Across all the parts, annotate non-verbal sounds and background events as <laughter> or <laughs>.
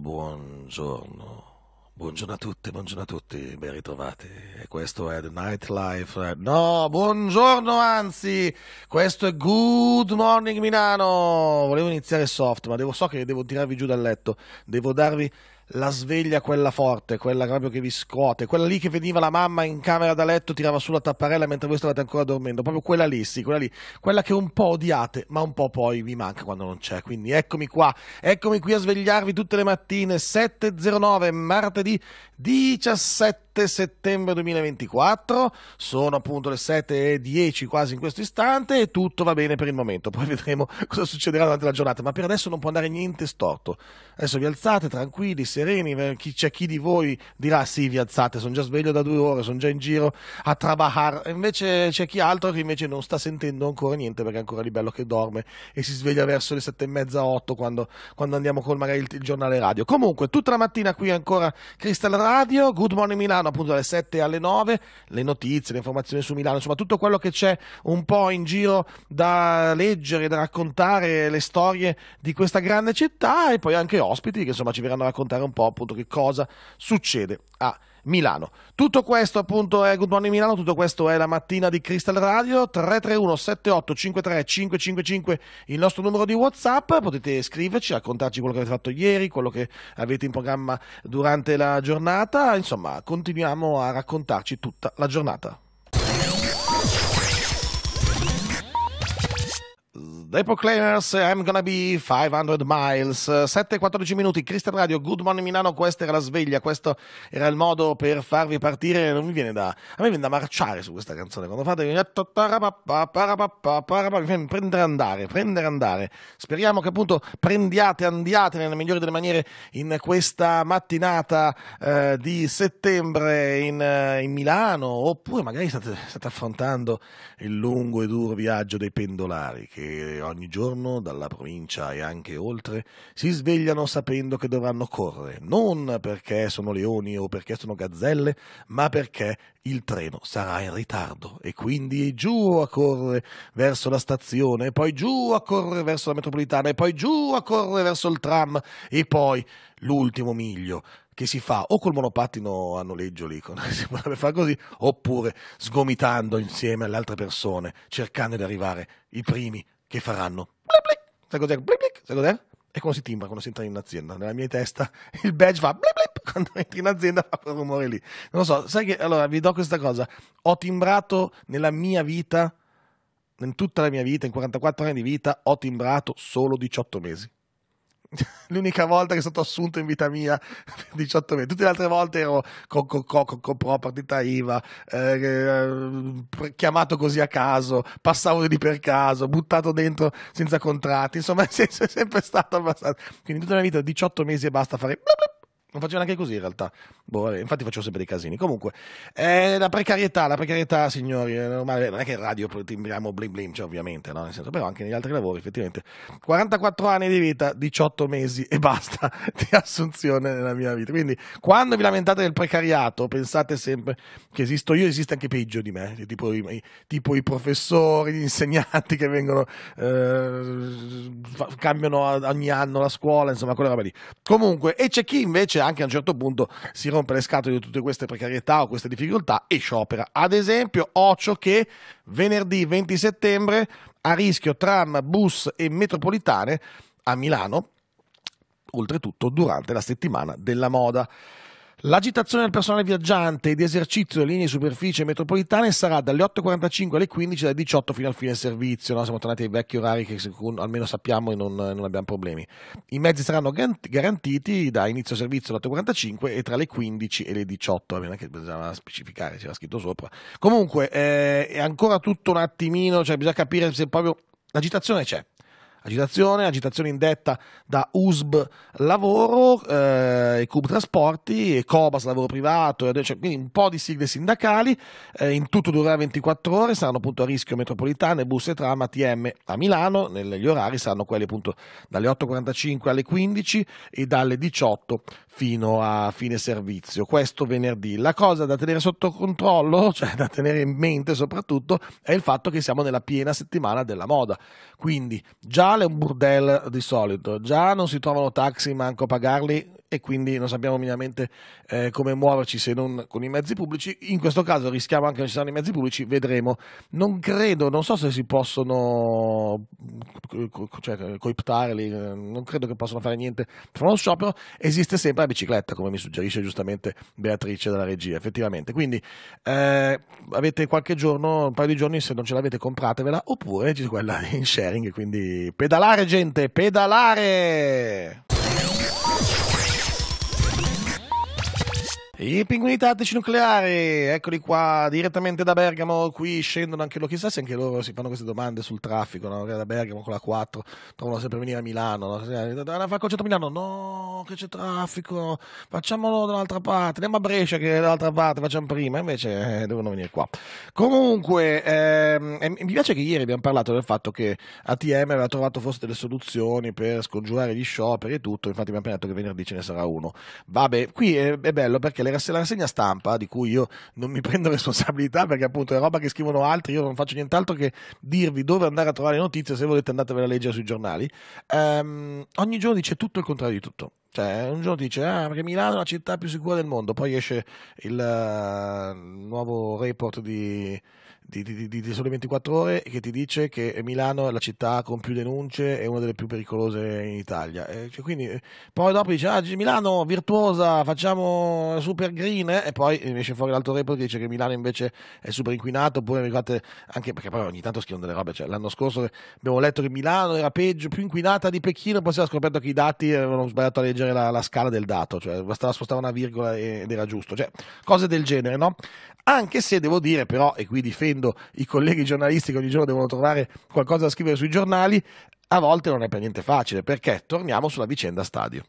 Buongiorno. Buongiorno a tutti, buongiorno a tutti, ben ritrovati. E questo è The Nightlife. No, buongiorno anzi, questo è Good Morning Milano. Volevo iniziare soft, ma devo, so che devo tirarvi giù dal letto. Devo darvi la sveglia quella forte, quella proprio che vi scuote, quella lì che veniva la mamma in camera da letto, tirava su la tapparella mentre voi stavate ancora dormendo, proprio quella lì, sì, quella lì, quella che un po' odiate, ma un po' poi vi manca quando non c'è. Quindi eccomi qua, eccomi qui a svegliarvi tutte le mattine, 7.09, martedì 17 settembre 2024, sono appunto le 7.10 quasi in questo istante e tutto va bene per il momento, poi vedremo cosa succederà durante la giornata, ma per adesso non può andare niente storto. Adesso vi alzate tranquilli, sereni, c'è chi di voi dirà sì, vi alzate, sono già sveglio da due ore, sono già in giro a trabajar, invece c'è chi altro che invece non sta sentendo ancora niente perché è ancora di bello che dorme e si sveglia verso le sette e mezza, otto quando, quando andiamo con magari il, il, giornale radio. Comunque, tutta la mattina qui ancora Crystal Radio, Good Morning Milano appunto dalle 7 alle 9, le notizie, le informazioni su Milano, insomma tutto quello che c'è un po' in giro da leggere, da raccontare, le storie di questa grande città e poi anche ospiti che insomma ci verranno a raccontare un un po' appunto che cosa succede a Milano. Tutto questo appunto è Good Morning Milano, tutto questo è la mattina di Crystal Radio, 331 78 53 555 il nostro numero di Whatsapp, potete scriverci, raccontarci quello che avete fatto ieri, quello che avete in programma durante la giornata, insomma continuiamo a raccontarci tutta la giornata. The Proclaimers, I'm Gonna Be 500 Miles, 7-14 minuti, Christian Radio, Good Morning Milano, questa era la sveglia, questo era il modo per farvi partire, non mi viene da, a me viene da marciare su questa canzone, quando fate mi viene prendere andare, prendere andare, speriamo che appunto prendiate, andiate nella migliore delle maniere in questa mattinata eh, di settembre in, eh, in, Milano, oppure magari state, state affrontando il lungo e duro viaggio dei pendolari che ogni giorno dalla provincia e anche oltre si svegliano sapendo che dovranno correre, non perché sono leoni o perché sono gazzelle, ma perché il treno sarà in ritardo e quindi giù a correre verso la stazione, poi giù a correre verso la metropolitana, e poi giù a correre verso il tram, e poi l'ultimo miglio che si fa o col monopattino a noleggio lì, <laughs> si potrebbe fare così, oppure sgomitando insieme alle altre persone, cercando di arrivare i primi che faranno. Blic, blic. Sai cos'è? Blic, blic. Sai cos'è? È come si timbra quando si entra in azienda. Nella mia testa <laughs> il badge fa blip blip quando entri in azienda fa quel rumore lì. Non lo so, sai che allora vi do questa cosa. Ho timbrato nella mia vita, in tutta la mia vita, in 44 anni di vita, ho timbrato solo 18 mesi. <laughs> l'unica volta che sono stato assunto in vita mia 18 <laughs> mesi tutte le altre volte ero con co, co, co, pro partita IVA eh, eh chiamato così a caso passavo di per caso buttato dentro senza contratti insomma è <laughs> sempre stato abbastanza quindi tutta la vita 18 mesi e basta fare blip blip non facevano neanche così in realtà. Boh, infatti facevo sempre dei casini. Comunque, eh, la precarietà, la precarietà, signori, è normale. Non è che in radio timbriamo blim blim, cioè, ovviamente, no? Nel senso, però anche negli altri lavori, effettivamente. 44 anni di vita, 18 mesi e basta <laughs> di assunzione nella mia vita. Quindi, quando vi lamentate del precariato, pensate sempre che esisto io, esiste anche peggio di me, tipo i, tipo i professori, gli insegnanti che vengono, eh, cambiano ogni anno la scuola, insomma, quella roba lì. Comunque, e c'è chi invece invece anche a un certo punto si rompe le scatole di tutte queste precarietà o queste difficoltà e sciopera. Ad esempio, Ocio che venerdì 20 settembre a rischio tram, bus e metropolitane a Milano, oltretutto durante la settimana della moda. L'agitazione del personale viaggiante e di esercizio delle linee di superficie metropolitane sarà dalle 8.45 alle 15, dalle 18 fino al fine servizio. No? Siamo tornati ai vecchi orari che almeno sappiamo e non, non abbiamo problemi. I mezzi saranno garantiti da inizio servizio alle 8.45 e tra le 15 e le 18, va bene che bisognava specificare, c'era scritto sopra. Comunque eh, è ancora tutto un attimino, cioè bisogna capire se proprio l'agitazione c'è, Agitazione, agitazione indetta da USB Lavoro, eh, Cub Trasporti, e Cobas Lavoro Privato, cioè, quindi un po' di sigle sindacali, eh, in tutto durerà 24 ore, saranno appunto a rischio metropolitane, bus e tram ATM a Milano, negli orari saranno quelli appunto dalle 8.45 alle 15 e dalle 18 fino a fine servizio, questo venerdì. La cosa da tenere sotto controllo, <laughs> cioè da tenere in mente soprattutto, è il fatto che siamo nella piena settimana della moda, quindi già locale è un burdello di solito, già non si trovano taxi manco a pagarli, e quindi non sappiamo minimamente eh, come muoverci se non con i mezzi pubblici. In questo caso rischiamo anche che non ci saranno i mezzi pubblici, vedremo. Non credo, non so se si possono cioè, coiptarli, eh, non credo che possano fare niente. Tra uno sciopero esiste sempre la bicicletta, come mi suggerisce giustamente Beatrice dalla regia, effettivamente. Quindi eh, avete qualche giorno, un paio di giorni, se non ce l'avete compratevela, oppure c'è quella in sharing, quindi pedalare gente, pedalare! I pinguini tattici nucleari, eccoli qua, direttamente da Bergamo, qui scendono anche loro, chissà se anche loro si fanno queste domande sul traffico, no? da Bergamo con la 4, trovano sempre venire a Milano, no? Eh, da fare concetto a Milano, no, che c'è traffico, facciamolo da un'altra parte, andiamo a Brescia che è dall'altra parte facciamo prima, invece eh, devono venire qua. Comunque, ehm, mi piace che ieri abbiamo parlato del fatto che ATM aveva trovato forse delle soluzioni per scongiurare gli scioperi e tutto, infatti abbiamo appena detto che venerdì ce ne sarà uno. Vabbè, qui è, è bello perché rass- la rassegna stampa, di cui io non mi <laughs> prendo responsabilità perché appunto è roba che scrivono altri, io non faccio nient'altro che dirvi dove andare a trovare le notizie, se volete andatevela a leggere sui giornali, ehm, ogni giorno dice tutto il contrario di tutto. Cioè, un giorno dice ah, perché Milano è la città più sicura del mondo, poi esce il uh, nuovo report di di, di, di, di Sole 24 Ore che ti dice che Milano è la città con più denunce e una delle più pericolose in Italia. E eh, cioè, quindi, eh, poi dopo dice, ah, Milano virtuosa, facciamo super green, eh? e poi esce fuori l'altro report che dice che Milano invece è super inquinato, oppure ricordate anche, perché poi ogni tanto scrivono delle robe, cioè, l'anno scorso abbiamo letto che Milano era peggio, più inquinata di Pechino, poi si era scoperto che i dati avevano sbagliato a leggere la, la scala del dato, cioè bastava spostare una virgola ed era giusto, cioè cose del genere, no? anche se devo dire però, e qui difendo i colleghi giornalisti che ogni giorno devono trovare qualcosa da scrivere sui giornali, a volte non è per niente facile, perché torniamo sulla vicenda stadio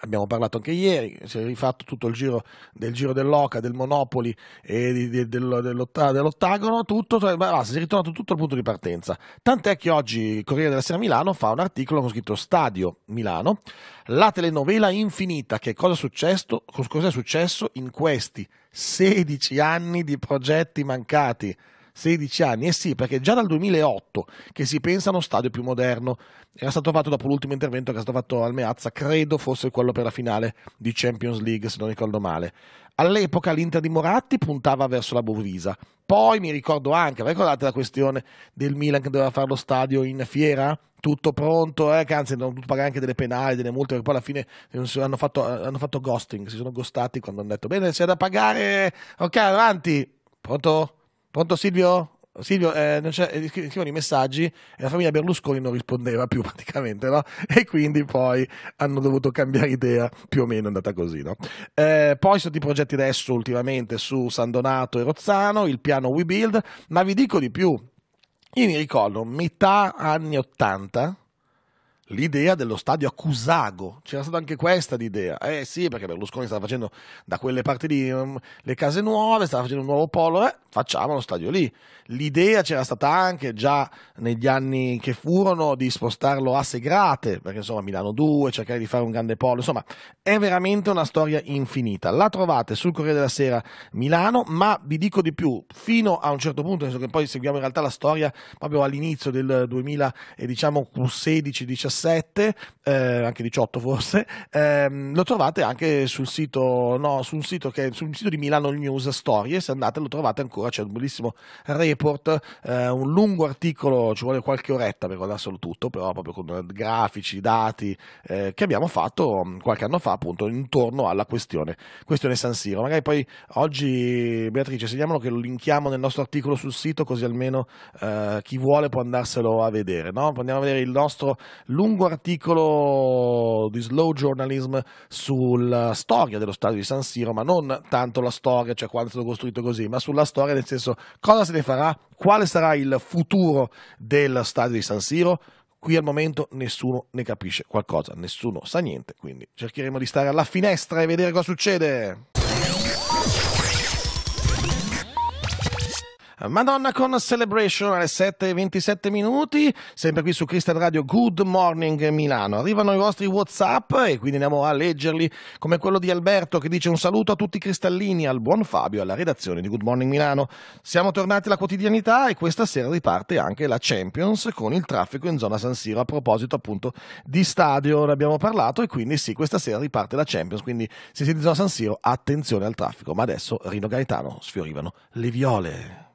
abbiamo parlato anche ieri, si è rifatto tutto il giro del giro dell'Oca, del Monopoli e di, di, del, dell'otta, dell'Ottagono, tutto, cioè, ma si è ritornato tutto al punto di partenza. Tant'è che oggi Corriere della Sera Milano fa un articolo con scritto Stadio Milano, la telenovela infinita, che cosa è successo, cosa è successo in questi 16 anni di progetti mancati. 16 anni, e eh sì, perché già dal 2008 che si pensa a uno stadio più moderno, era stato fatto dopo l'ultimo intervento che è stato fatto al Meazza, credo fosse quello per la finale di Champions League, se non ricordo male. All'epoca l'Inter di Moratti puntava verso la Bovisa, poi mi ricordo anche, ricordate la questione del Milan che doveva fare lo stadio in fiera? tutto pronto, eh, che anzi hanno dovuto pagare anche delle penali, delle multe, perché poi alla fine hanno fatto, eh, hanno fatto ghosting, si sono ghostati quando hanno detto bene, c'è da pagare, ok, avanti, pronto? Pronto Silvio? Silvio, eh, eh scrivono i messaggi e la famiglia Berlusconi non rispondeva più <laughs> praticamente, no? E quindi poi hanno dovuto cambiare idea, più o meno è andata così, no? Eh, poi sono i progetti adesso ultimamente su San Donato e Rozzano, il piano We Build, ma vi dico di più, io mi ricordo metà anni 80, l'idea dello stadio a Cusago. C'era stata anche questa l'idea. Eh sì, perché Berlusconi stava facendo da quelle parti lì um, le case nuove, stava facendo un nuovo polo, eh, facciamo lo stadio lì. L'idea c'era stata anche già negli anni che furono di spostarlo a Segrate, perché insomma Milano 2, cercare di fare un grande polo, insomma è veramente una storia infinita. La trovate sul Corriere della Sera Milano, ma vi dico di più, fino a un certo punto, nel senso che poi seguiamo in realtà la storia proprio all'inizio del 2016-17, 17, eh, anche 18 forse, ehm, lo trovate anche sul sito, no, sul sito, che, sul sito di Milano News Storie, se andate lo trovate ancora, c'è un bellissimo report, eh, un lungo articolo, ci vuole qualche oretta per guardarselo tutto, però proprio con grafici, dati, eh, che abbiamo fatto mm, qualche anno fa appunto intorno alla questione, questione San Siro. Magari poi oggi, Beatrice, segniamolo che lo linkiamo nel nostro articolo sul sito così almeno eh, chi vuole può andarselo a vedere. No? Andiamo a vedere il nostro lungo lungo articolo di slow journalism sulla storia dello stadio di San Siro, ma non tanto la storia, cioè quando è stato costruito così, ma sulla storia nel senso cosa se ne farà, quale sarà il futuro del stadio di San Siro. Qui al momento nessuno ne capisce qualcosa, nessuno sa niente, quindi cercheremo di stare alla finestra e vedere cosa succede. Madonna con Celebration alle 7.27 minuti, sempre qui su Cristian Radio Good Morning Milano. Arrivano i vostri Whatsapp e quindi andiamo a leggerli, come quello di Alberto che dice un saluto a tutti i cristallini, al buon Fabio, alla redazione di Good Morning Milano. Siamo tornati alla quotidianità e questa sera riparte anche la Champions con il traffico in zona San Siro. A proposito appunto di stadio ne abbiamo parlato e quindi sì, questa sera riparte la Champions, quindi se siete in zona San Siro attenzione al traffico. Ma adesso Rino Gaetano sfiorivano le viole.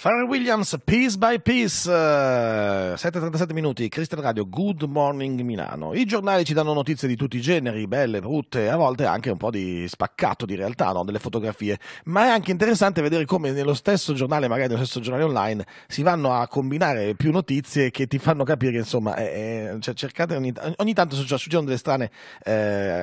Pharrell Williams, Peace by Peace, 7.37 eh, minuti, Christian Radio, Good Morning Milano. I giornali ci danno notizie di tutti i generi, belle, brutte, a volte anche un po' di spaccato di realtà, no? delle fotografie, ma è anche interessante vedere come nello stesso giornale, magari nello stesso giornale online, si vanno a combinare più notizie che ti fanno capire, insomma, eh, cioè cercate ogni, ogni tanto succedono delle strane eh,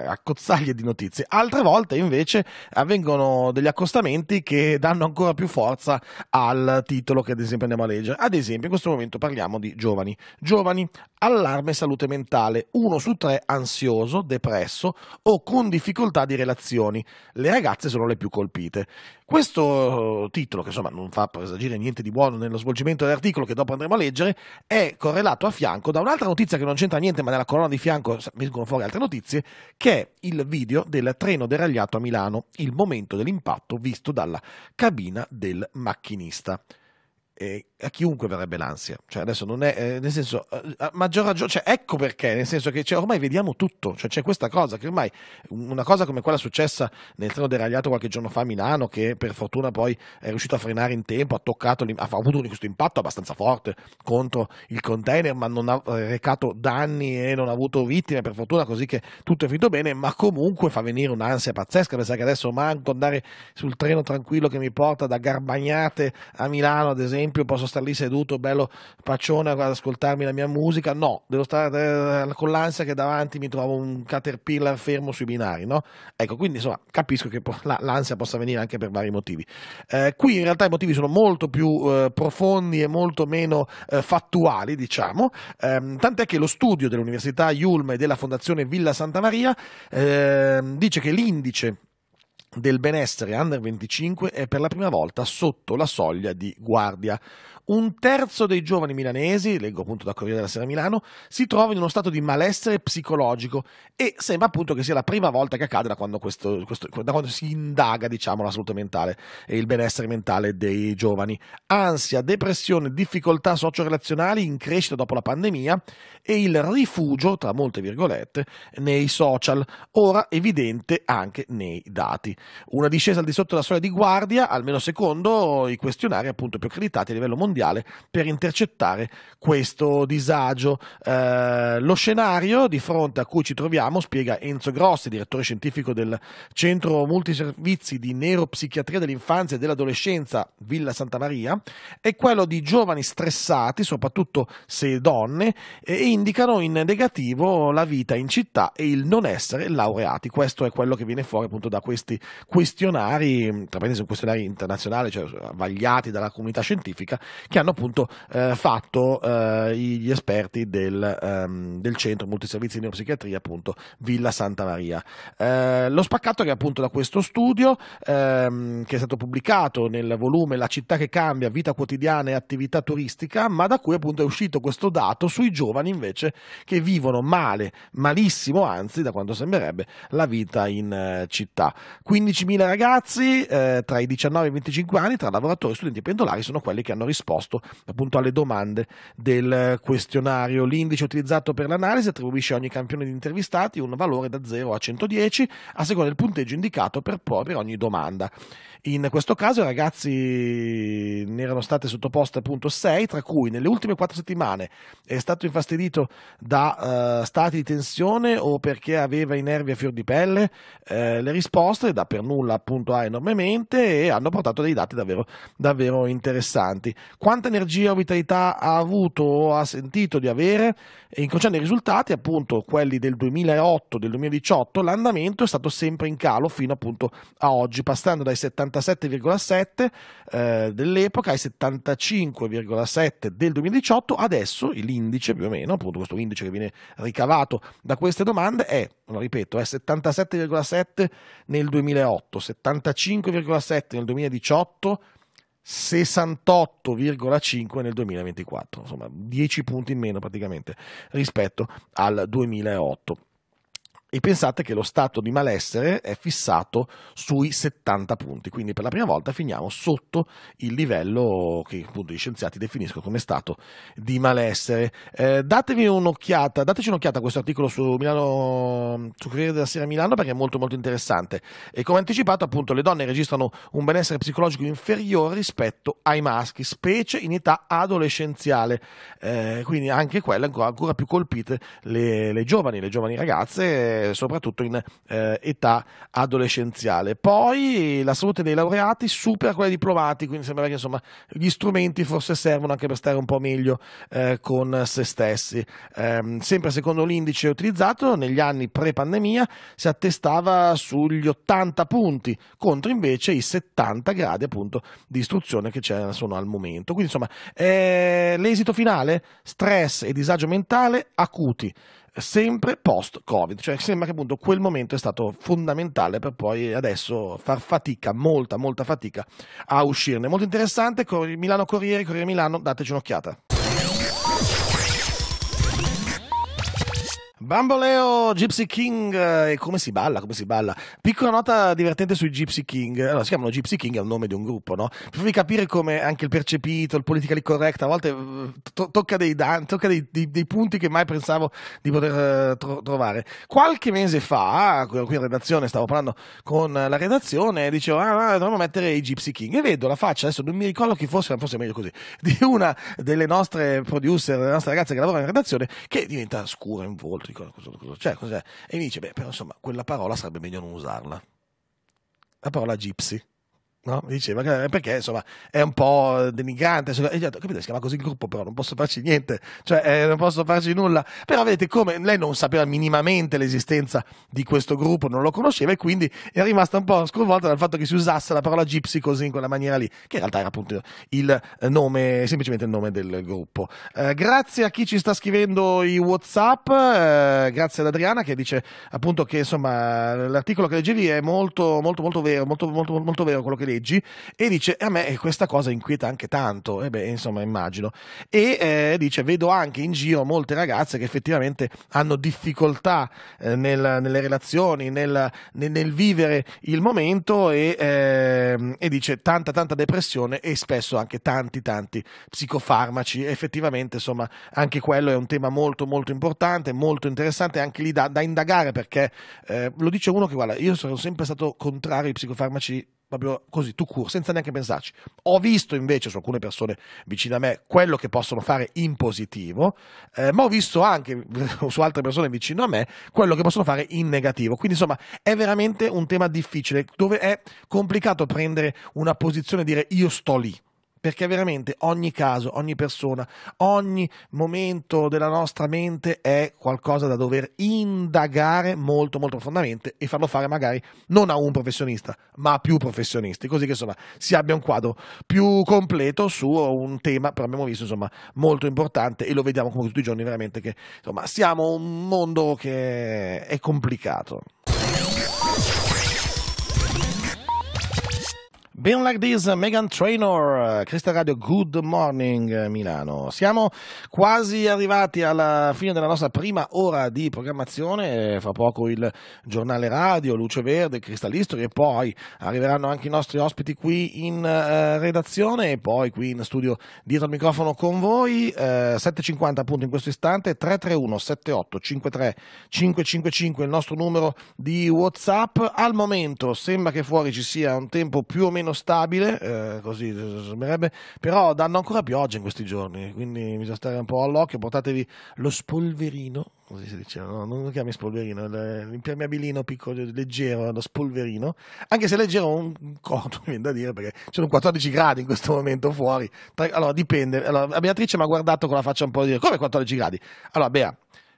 accozzaglie di notizie, altre volte invece avvengono degli accostamenti che danno ancora più forza al titolo che ad esempio andiamo a leggere. Ad esempio in questo momento parliamo di giovani. Giovani, allarme salute mentale, uno su tre ansioso, depresso o con difficoltà di relazioni. Le ragazze sono le più colpite. Questo eh, titolo, che insomma non fa presagire niente di buono nello svolgimento dell'articolo che dopo andremo a leggere, è correlato a fianco da un'altra notizia che non c'entra niente, ma nella colonna di fianco vengono fuori altre notizie, che è il video del treno deragliato a Milano, il momento dell'impatto visto dalla cabina del macchinista eh, a chiunque verrebbe l'ansia. Cioè, adesso non è, eh, nel senso, eh, a maggior ragione, cioè, ecco perché, nel senso che cioè, ormai vediamo tutto, cioè, c'è questa cosa che ormai, una cosa come quella successa nel treno deragliato qualche giorno fa a Milano, che per fortuna poi è riuscito a frenare in tempo, ha toccato, ha avuto questo impatto abbastanza forte contro il container, ma non ha eh, recato danni e non ha avuto vittime, per fortuna, così che tutto è finito bene, ma comunque fa venire un'ansia pazzesca, pensare che adesso manco andare sul treno tranquillo che mi porta da Garbagnate a Milano, ad esempio, esempio posso star lì seduto, bello paccione ad ascoltarmi la mia musica, no, devo stare eh, con l'ansia che davanti mi trovo un caterpillar fermo sui binari, no? Ecco, quindi insomma capisco che l'ansia possa venire anche per vari motivi. Eh, qui in realtà i motivi sono molto più eh, profondi e molto meno eh, fattuali, diciamo, ehm, tant'è che lo studio dell'Università Yulm e della Fondazione Villa Santa Maria ehm, dice che l'indice del benessere under 25 è per la prima volta sotto la soglia di guardia un terzo dei giovani milanesi, leggo appunto da Corriere della Sera Milano, si trova in uno stato di malessere psicologico e sembra appunto che sia la prima volta che accade da quando, questo, questo, da quando si indaga diciamo, la salute mentale e il benessere mentale dei giovani. Ansia, depressione, difficoltà socio-relazionali in crescita dopo la pandemia e il rifugio, tra molte virgolette, nei social, ora evidente anche nei dati. Una discesa al di sotto della soglia di guardia, almeno secondo i questionari appunto più accreditati a livello mondiale, mondiale per intercettare questo disagio. Eh, lo scenario di fronte a cui ci troviamo, spiega Enzo Grossi, direttore scientifico del Centro Multiservizi di Neuropsichiatria dell'Infanzia e dell'Adolescenza Villa Santa Maria, è quello di giovani stressati, soprattutto se donne, e indicano in negativo la vita in città e il non essere laureati. Questo è quello che viene fuori appunto da questi questionari, tra parentesi un questionari internazionali, cioè vagliati dalla comunità scientifica, che hanno appunto eh, fatto eh, gli esperti del, ehm, del, centro multiservizi di neuropsichiatria, appunto Villa Santa Maria. Eh, lo spaccato è appunto da questo studio ehm, che è stato pubblicato nel volume La città che cambia, vita quotidiana e attività turistica, ma da cui appunto è uscito questo dato sui giovani invece che vivono male, malissimo, anzi da quanto sembrerebbe, la vita in eh, città. 15.000 ragazzi eh, tra i 19 e i 25 anni, tra lavoratori, studenti e pendolari, sono quelli che hanno risposto risposto appunto alle domande del questionario. L'indice utilizzato per l'analisi attribuisce a ogni campione di intervistati un valore da 0 a 110 a seconda del punteggio indicato per, per ogni domanda. In questo caso i ragazzi ne erano state sottoposte appunto 6, tra cui nelle ultime 4 settimane è stato infastidito da eh, stati di tensione o perché aveva i nervi a fior di pelle. Eh, le risposte da per nulla appunto ha enormemente e hanno portato dei dati davvero, davvero interessanti. Quanta energia o vitalità ha avuto o ha sentito di avere? E incrociando i risultati, appunto, quelli del 2008, del 2018, l'andamento è stato sempre in calo fino appunto a oggi, passando dai 77,7 eh, dell'epoca ai 75,7 del 2018. Adesso l'indice più o meno, appunto questo indice che viene ricavato da queste domande è, lo ripeto, è 77,7 nel 2008, 75,7 nel 2018, 68,5 nel 2024, insomma 10 punti in meno praticamente rispetto al 2008 e pensate che lo stato di malessere è fissato sui 70 punti, quindi per la prima volta finiamo sotto il livello che appunto gli scienziati definiscono come stato di malessere. Eh, datevi un'occhiata, dateci un'occhiata a questo articolo su, Milano, su Corriere della Sera Milano perché è molto molto interessante e come anticipato appunto le donne registrano un benessere psicologico inferiore rispetto ai maschi, specie in età adolescenziale, eh, quindi anche quelle ancora, ancora più colpite le, le giovani, le giovani ragazze eh, soprattutto in eh, età adolescenziale. Poi la salute dei laureati supera quella dei diplomati, quindi sembra che insomma, gli strumenti forse servono anche per stare un po' meglio eh, con se stessi. Ehm, sempre secondo l'indice utilizzato, negli anni pre-pandemia si attestava sugli 80 punti, contro invece i 70 gradi appunto di istruzione che c'erano sono al momento. Quindi insomma, eh, l'esito finale, stress e disagio mentale acuti sempre post-Covid, cioè sembra che appunto quel momento è stato fondamentale per poi adesso far fatica, molta, molta fatica a uscirne. Molto interessante, Milano Corriere, Corriere Milano, dateci un'occhiata. Bamboleo Gypsy King eh, e come si balla, come si balla. Piccola nota divertente sui Gypsy King. Allora, si chiamano Gypsy King, è un nome di un gruppo, no? Per farvi capire come anche il percepito, il politically correct, a volte eh, to- tocca, dei, dan- tocca dei, dei, dei, punti che mai pensavo di poter eh, tro- trovare. Qualche mese fa, qui in redazione, stavo parlando con la redazione, e dicevo, ah, no, ah, dovremmo mettere i Gypsy King. E vedo la faccia, adesso non mi ricordo chi fosse, ma forse è meglio così, di una delle nostre producer, delle nostre ragazze che lavorano in redazione, che diventa scura in volto dico, cosa, cosa c'è? Cos'è? E mi dice, beh, però insomma, quella parola sarebbe meglio non usarla. La parola gypsy. No? Diceva che, eh, perché insomma è un po' denigrante. E gli detto, capite, si chiama così il gruppo, però non posso farci niente, cioè eh, non posso farci nulla. Però vedete come lei non sapeva minimamente l'esistenza di questo gruppo, non lo conosceva e quindi è rimasta un po' sconvolta dal fatto che si usasse la parola gypsy così in quella maniera lì, che in realtà era appunto il eh, nome, semplicemente il nome del gruppo. Eh, grazie a chi ci sta scrivendo i WhatsApp, eh, grazie ad Adriana che dice appunto che insomma l'articolo che leggevi è molto, molto, molto vero, molto, molto, molto vero quello che leggi leggi e dice a me questa cosa inquieta anche tanto, e beh insomma immagino, e eh, dice vedo anche in giro molte ragazze che effettivamente hanno difficoltà eh, nel, nelle relazioni, nel, nel, nel, vivere il momento e, eh, e dice tanta tanta depressione e spesso anche tanti tanti psicofarmaci, effettivamente insomma anche quello è un tema molto molto importante, molto interessante, anche lì da, da indagare perché eh, lo dice uno che guarda, io sono sempre stato contrario ai psicofarmaci proprio così, tu cur, senza neanche pensarci. Ho visto invece su alcune persone vicine a me quello che possono fare in positivo, eh, ma ho visto anche <laughs> su altre persone vicino a me quello che possono fare in negativo. Quindi insomma è veramente un tema difficile dove è complicato prendere una posizione e dire io sto lì perché veramente ogni caso, ogni persona, ogni momento della nostra mente è qualcosa da dover indagare molto molto profondamente e farlo fare magari non a un professionista, ma a più professionisti, così che insomma si abbia un quadro più completo su un tema, però abbiamo visto insomma molto importante e lo vediamo come tutti i giorni veramente che insomma siamo un mondo che è complicato. Been Like This, Megan Trainor, Crystal Radio, Good Morning eh, Milano. Siamo quasi arrivati alla fine della nostra prima ora di programmazione, eh, fra poco il giornale radio, Luce Verde, Crystal History e poi arriveranno anche i nostri ospiti qui in eh, redazione e poi qui in studio dietro al microfono con voi, eh, 7.50 appunto in questo istante, 331 78 53 555 il nostro numero di Whatsapp. Al momento sembra che fuori ci sia un tempo più o meno stabile, eh, così sembrerebbe, però danno ancora pioggia in questi giorni, quindi bisogna stare un po' all'occhio, portatevi lo spolverino, così si dice, no, non lo chiami spolverino, l'impermeabilino piccolo, leggero, lo spolverino, anche se leggero un corto, <laughs> mi viene da dire, perché ci sono 14 gradi in questo momento fuori, allora dipende, allora, Beatrice mi ha guardato con la faccia un po' di dire, come 14 gradi? Allora Bea,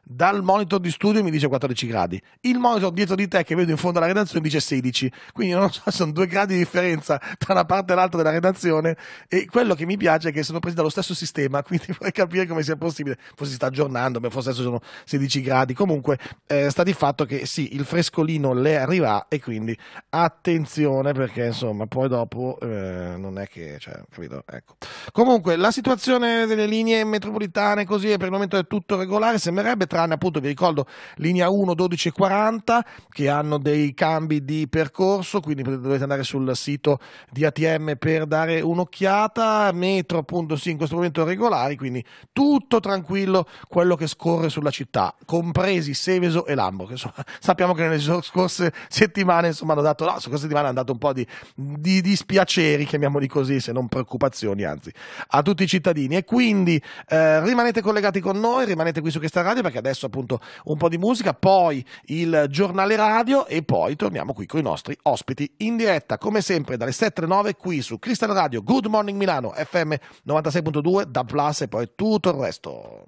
dal monitor di studio mi dice 14 gradi, il monitor dietro di te che vedo in fondo alla redazione dice 16, quindi non so, sono due gradi di differenza tra una parte e l'altra della redazione e quello che mi piace è che sono presi dallo stesso sistema, <laughs> quindi vuoi capire come sia possibile, forse si sta aggiornando, forse adesso sono 16 gradi, comunque eh, sta di fatto che sì, il frescolino le arriva e quindi attenzione perché insomma poi dopo eh, non è che, cioè, capito, ecco. Comunque la situazione delle linee metropolitane così per il momento è tutto regolare, sembrerebbe tra Lucane, appunto vi ricordo linea 1 1240 che hanno dei cambi di percorso, quindi dovete andare sul sito di ATM per dare un'occhiata, metro appunto sì in questo momento regolari, quindi tutto tranquillo quello che scorre sulla città, compresi Seveso e Lambo, che insomma, <laughs> sappiamo che nelle scorse settimane insomma hanno dato, no, questa settimana hanno dato un po' di, di dispiaceri, chiamiamoli così, se non preoccupazioni anzi, a tutti i cittadini e quindi eh, rimanete collegati con noi, rimanete qui su questa radio perché adesso adesso appunto un po' di musica, poi il giornale radio e poi torniamo qui con i nostri ospiti in diretta come sempre dalle 7 alle 9 qui su Crystal Radio Good Morning Milano FM 96.2 da Plus e poi tutto il resto.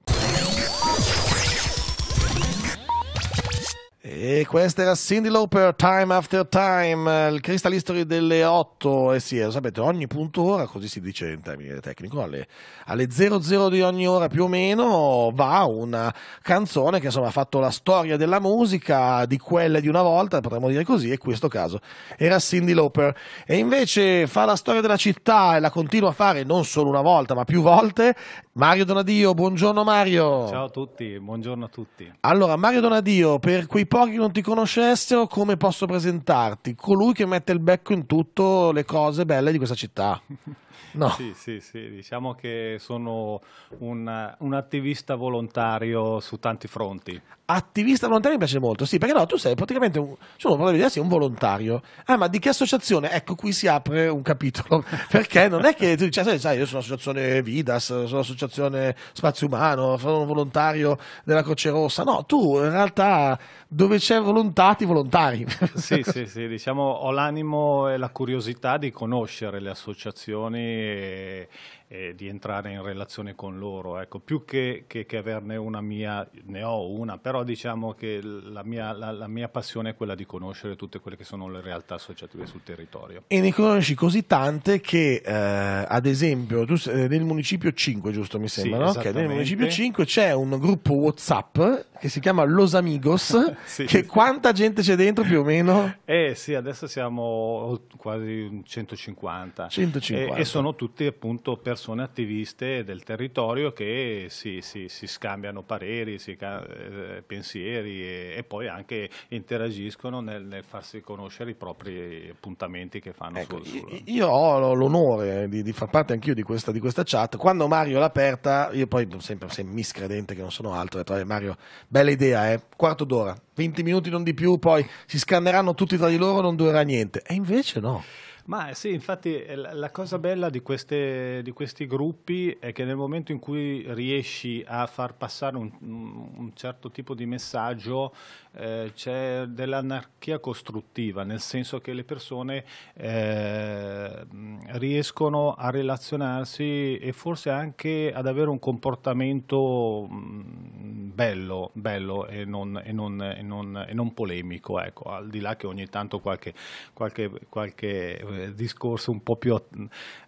E questa era Cindy Lauper, Time After Time, il Crystal History delle 8. E eh sì, lo sapete, ogni punto ora, così si dice in termini tecnico, alle, alle 00 di ogni ora più o meno va una canzone che insomma ha fatto la storia della musica, di quelle di una volta, potremmo dire così, e in questo caso era Cindy Lauper. E invece fa la storia della città e la continua a fare non solo una volta, ma più volte. Mario Donadio, buongiorno Mario. Ciao a tutti, buongiorno a tutti. Allora, Mario Donadio, per quei pochi pochi non ti conoscessero, come posso presentarti? Colui che mette il becco in tutte le cose belle di questa città. <laughs> No. Sì, sì, sì, diciamo che sono un, un attivista volontario su tanti fronti. Attivista volontario mi piace molto, sì, perché no, tu sei praticamente un, solo potrebbe dire, un volontario. Ah, ma di che associazione? Ecco, qui si apre un capitolo, <laughs> perché non è che tu dici, ah, sai, sai io sono associazione Vidas, sono associazione Spazio Umano, sono un volontario della Croce Rossa. No, tu in realtà dove c'è volontà ti volontari. <laughs> Sì, sì, sì, diciamo ho l'animo e la curiosità di conoscere le associazioni. E eh, di entrare in relazione con loro. Ecco, più che, che, che, averne una mia, ne ho una, però diciamo che la mia, la, la mia, passione è quella di conoscere tutte quelle che sono le realtà associative sul territorio. E ne conosci così tante che, eh, ad esempio, tu nel municipio 5, giusto mi sembra? Sì, no? Che nel municipio 5 c'è un gruppo WhatsApp che si chiama Los Amigos, <laughs> sì, che sì. quanta gente c'è dentro più o meno? Eh sì, adesso siamo quasi 150. 150. E, e sono tutte appunto persone attiviste del territorio che si, si, si scambiano pareri, si, eh, pensieri e, e, poi anche interagiscono nel, nel, farsi conoscere i propri appuntamenti che fanno ecco, sul, sul... Io ho l'onore di, di, far parte anch'io di questa, di questa chat. Quando Mario l'ha aperta, io poi sempre, sempre miscredente che non sono altro, ho eh, detto, Mario Bella idea, eh? Quarto d'ora. 20 minuti non di più, poi si scanneranno tutti tra di loro, non durerà niente. E invece no. Ma sì, infatti eh, la cosa bella di, queste, di, questi gruppi è che nel momento in cui riesci a far passare un, un certo tipo di messaggio eh, c'è dell'anarchia costruttiva, nel senso che le persone eh, riescono a relazionarsi e forse anche ad avere un comportamento mm, bello, bello e non, e non, e non, e non polemico, ecco, al di là che ogni tanto qualche, qualche, qualche eh, discorso un po' più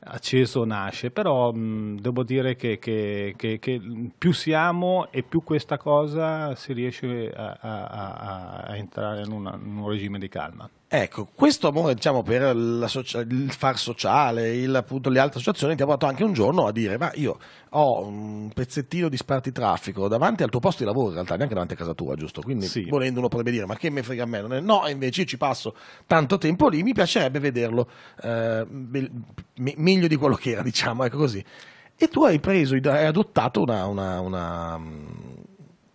acceso nasce, però mh, mm, devo dire che, che, che, che, più siamo e più questa cosa si riesce a, a, a entrare in, una, in un regime di calma. Ecco, questo amore diciamo, per socia- il far sociale, il, appunto, le altre associazioni ti ha portato anche un giorno a dire ma io ho un pezzettino di spartitraffico davanti al tuo posto di lavoro in realtà, neanche davanti a casa tua, giusto? Quindi sì. volendo uno potrebbe dire ma che me frega a me? È... No, invece io ci passo tanto tempo lì, mi piacerebbe vederlo eh, me- meglio di quello che era, diciamo, ecco così. E tu hai preso, hai adottato una, una, una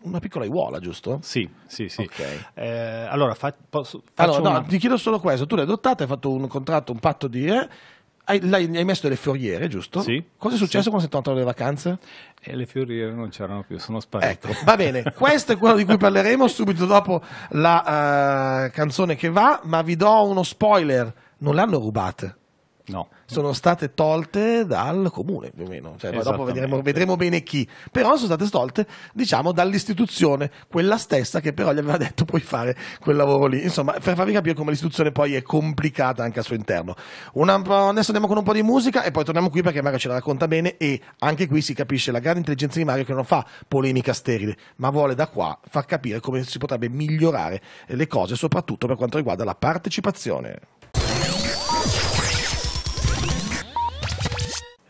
una piccola iuola, giusto? Sì, sì, sì. Okay. Eh, allora, fa, posso, allora no, una... ti chiedo solo questo. Tu l'hai adottata, hai fatto un contratto, un patto di... Eh, hai, hai, messo delle fioriere, giusto? Sì. Cosa è successo sì. quando sei tornato dalle vacanze? E eh, le fioriere non c'erano più, sono sparite. Ecco, va bene, <laughs> questo è quello di cui parleremo subito dopo la uh, canzone che va, ma vi do uno spoiler, non le hanno rubate. No sono state tolte dal comune più o meno, cioè, dopo vedremo, vedremo, bene chi, però sono state tolte diciamo dall'istituzione, quella stessa che però gli aveva detto puoi fare quel lavoro lì, insomma per farvi capire come l'istituzione poi è complicata anche al suo interno. Una, adesso andiamo con un po' di musica e poi torniamo qui perché Mario ce la racconta bene e anche qui si capisce la grande intelligenza di Mario che non fa polemica sterile, ma vuole da qua far capire come si potrebbe migliorare le cose, soprattutto per quanto riguarda la partecipazione.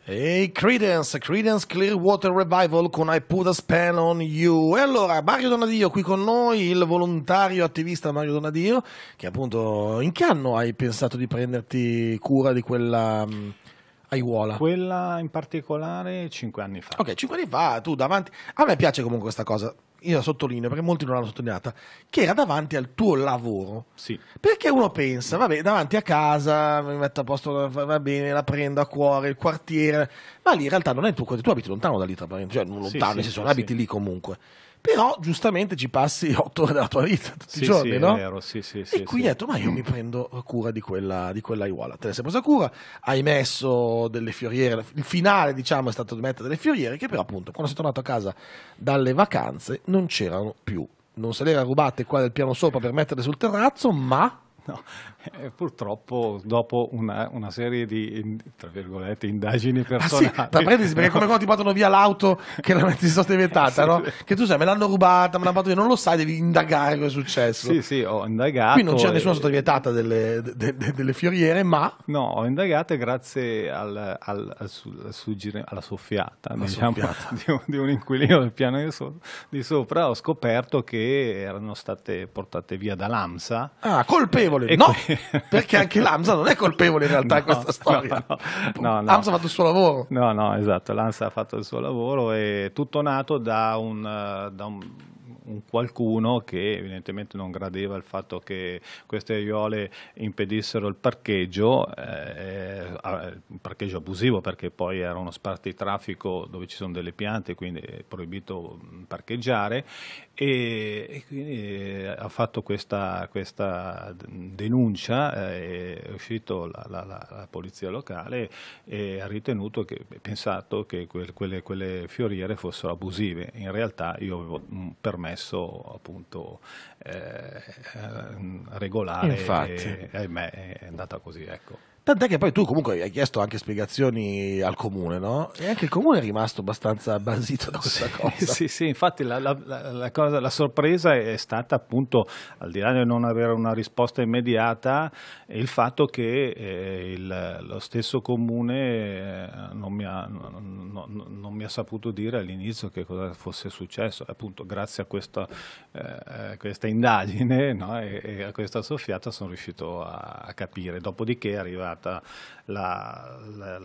Ehi, hey, Credence, Credence Clearwater Revival con I Put a Spell on You. E allora, Mario Donadio qui con noi, il volontario attivista Mario Donadio, che appunto in che anno hai pensato di prenderti cura di quella mm, aiuola? Quella in particolare 5 anni fa. Ok, 5 anni fa, tu davanti... A me piace comunque questa cosa, io la sottolineo perché molti non l'hanno sottolineata, che era davanti al tuo lavoro. Sì. Perché uno pensa, vabbè, davanti a casa, mi metto a posto, va bene, la prendo a cuore, il quartiere, ma lì in realtà non è il tuo quartiere, tu abiti lontano da lì, tra parentesi, cioè non lontano, sì, nel senso, sì, abiti lì comunque però giustamente ci passi <laughs> otto ore della tua vita tutti sì, i giorni, sì, no? Vero, sì, sì, e sì, quindi hai detto, ma io mi prendo cura di quella, di quella Iwala. Te ne sei presa cura, hai messo delle fioriere, il finale diciamo è stato di mettere delle fioriere che però appunto quando sei tornato a casa dalle vacanze non c'erano più. Non se le era rubate qua del piano sopra per metterle sul terrazzo, ma <laughs> No, eh, purtroppo dopo una, una serie di indagini personali. Ah, sì, perché come quando ti portano via l'auto che veramente si sono diventata, <laughs> no? Che tu sai, me l'hanno rubata, me l'hanno fatto io, non lo sai, devi indagare cosa è successo. Sì, sì, ho indagato. Qui non c'è e... nessuna sottovietata delle, de, de, delle fioriere, ma... No, ho indagato grazie al, al, al, suggire, alla soffiata, alla diciamo, soffiata. <laughs> Di, un, di, un, inquilino del piano di, so, di sopra, ho scoperto che erano state portate via dall'AMSA. Ah, colpevole! colpevole. E no, que... <laughs> perché anche l'AMSA non è colpevole in realtà <laughs> no, in questa storia. No, no, L'AMSA ha fatto il suo lavoro. No, no, esatto, l'AMSA ha fatto il suo lavoro e tutto nato da un, eh, da un un qualcuno che evidentemente non gradeva il fatto che queste aiuole impedissero il parcheggio, eh, un eh, parcheggio abusivo perché poi era uno traffico dove ci sono delle piante, quindi è proibito mm, parcheggiare e, e quindi eh, ha fatto questa, questa denuncia, eh, è uscito la, la, la, la, polizia locale e ha ritenuto che, pensato che quel, quelle, quelle fioriere fossero abusive. In realtà io avevo mm, per permesso appunto eh, eh regolare. Infatti. E, ahimè, è andata così, ecco. Tant'è che poi tu comunque hai chiesto anche spiegazioni al comune, no? E anche il comune è rimasto abbastanza basito da questa sì, cosa. <laughs> Sì, sì, infatti la, la, la, cosa, la, sorpresa è stata appunto, al di là di non avere una risposta immediata, il fatto che eh, il, lo stesso comune eh, non mi, ha, no, no, non mi, ha, saputo dire all'inizio che cosa fosse successo. Appunto, grazie a questa, eh, questa indagine no? e, e, a questa soffiata sono riuscito a, a capire. Dopodiché è arrivato stata la, la,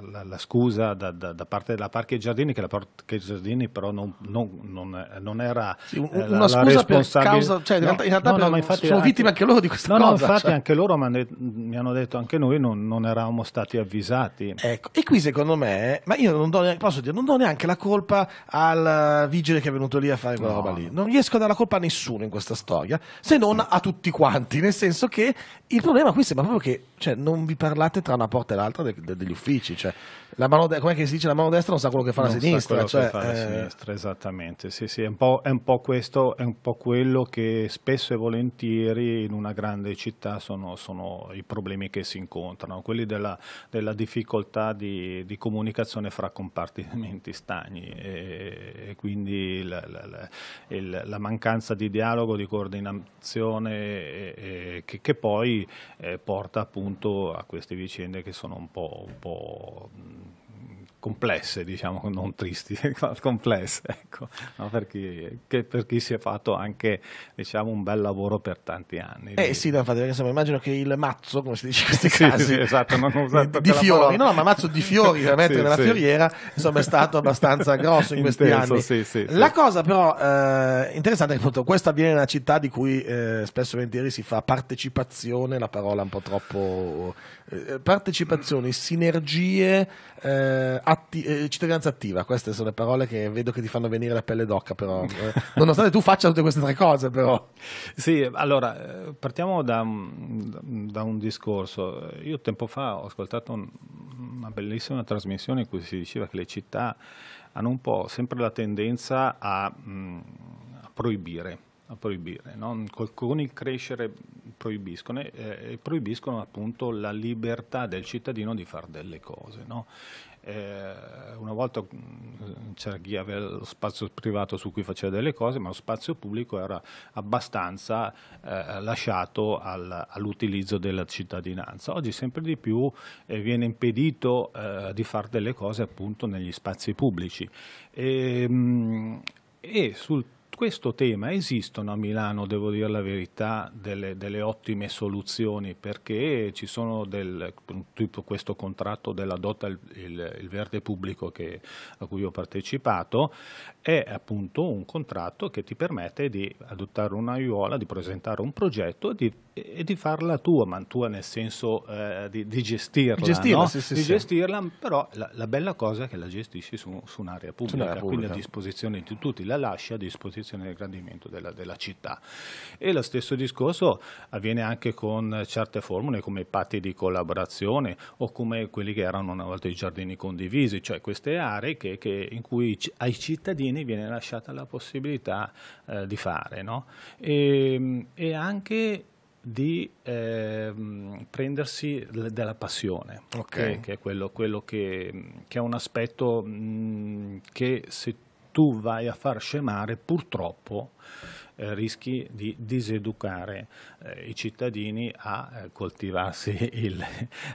la, la scusa da, da, da, parte della Parche Giardini, che la Parche Giardini però non, non, non, non era sì, eh, una la, scusa responsabile. Causa, cioè, no, in realtà no, per, infatti, sono anche, vittime anche loro di questa no, cosa. No, infatti cioè. anche loro ne, mi hanno detto, anche noi non, eravamo stati avvisati. Ecco, e qui secondo me, ma io non do neanche, posso dire, non do neanche la colpa al vigile che è venuto lì a fare quella roba lì. Non riesco a dare la colpa a nessuno in questa storia, se non a tutti quanti, nel senso che il problema qui sembra proprio che cioè, non vi parlate tra una porta e l'altra de- de- degli uffici. Cioè, la mano de- com'è si dice la mano destra non sa quello che fa non la sinistra, cioè, fa eh... la sinistra esattamente sì, sì, è un, è un, po', questo è un po' quello che spesso e volentieri in una grande città sono, sono i problemi che si incontrano quelli della, della difficoltà di, di, comunicazione fra compartimenti stagni e, e quindi la, la, la, la, mancanza di dialogo di coordinazione e, e, che, che, poi eh, porta appunto a queste vicende che sono un po', un po' complesse, diciamo, non tristi, <laughs> complesse, ecco, no? per, chi, per, chi, si è fatto anche diciamo, un bel lavoro per tanti anni. Eh sì, no, infatti, perché insomma, immagino che il mazzo, come si dice in questi casi, sì, esatto, non ho <laughs> usato di fiori, parola. no, ma mazzo di fiori da <laughs> mettere sì, nella sì. fioriera, insomma, è stato abbastanza grosso in questi Intenso, anni. Sì, sì, La cosa però eh, interessante è che appunto questo avviene in una città di cui eh, spesso e volentieri si fa partecipazione, la parola un po' troppo... Eh, partecipazioni, sinergie, eh, atti- eh, cittadinanza attiva, queste sono le parole che vedo che ti fanno venire la pelle d'occa, però. Eh, nonostante tu faccia tutte queste tre cose, però. Sì, allora, eh, partiamo da, da un discorso. Io tempo fa ho ascoltato un, una bellissima trasmissione in cui si diceva che le città hanno un po' sempre la tendenza a, mh, mm, a proibire a proibire, no? con il crescere proibiscono eh, e eh, proibiscono appunto la libertà del cittadino di fare delle cose. No? Eh, una volta mm, c'era chi aveva lo spazio privato su cui faceva delle cose, ma lo spazio pubblico era abbastanza eh, lasciato al, all'utilizzo della cittadinanza. Oggi sempre di più eh, viene impedito eh, di fare delle cose appunto negli spazi pubblici. E, ehm, mh, e sul questo tema esistono a Milano, devo dire la verità, delle, delle ottime soluzioni perché ci sono del, tipo questo contratto della Dota il, il, il verde pubblico che, a cui ho partecipato è appunto un contratto che ti permette di adottare una un'aiuola, di presentare un progetto e di, e di farla tua, ma tua nel senso eh, di, di, gestirla. Gestirla, no? sì, sì, di sì. gestirla però la, la, bella cosa è che la gestisci su, su un'area pubblica, pubblica, quindi a disposizione di tutti, la lasci a disposizione del grandimento della, della città. E lo stesso discorso avviene anche con certe formule come i patti di collaborazione o come quelli che erano una volta i giardini condivisi, cioè queste aree che, che in cui ai cittadini anni viene lasciata la possibilità eh, di fare no? e, ehm, e anche di eh, prendersi della passione, okay. che, eh, che, è quello, quello che, che, è un aspetto mh, mm, che se tu vai a far scemare purtroppo eh, rischi di diseducare eh, i cittadini a eh, coltivarsi <laughs> il,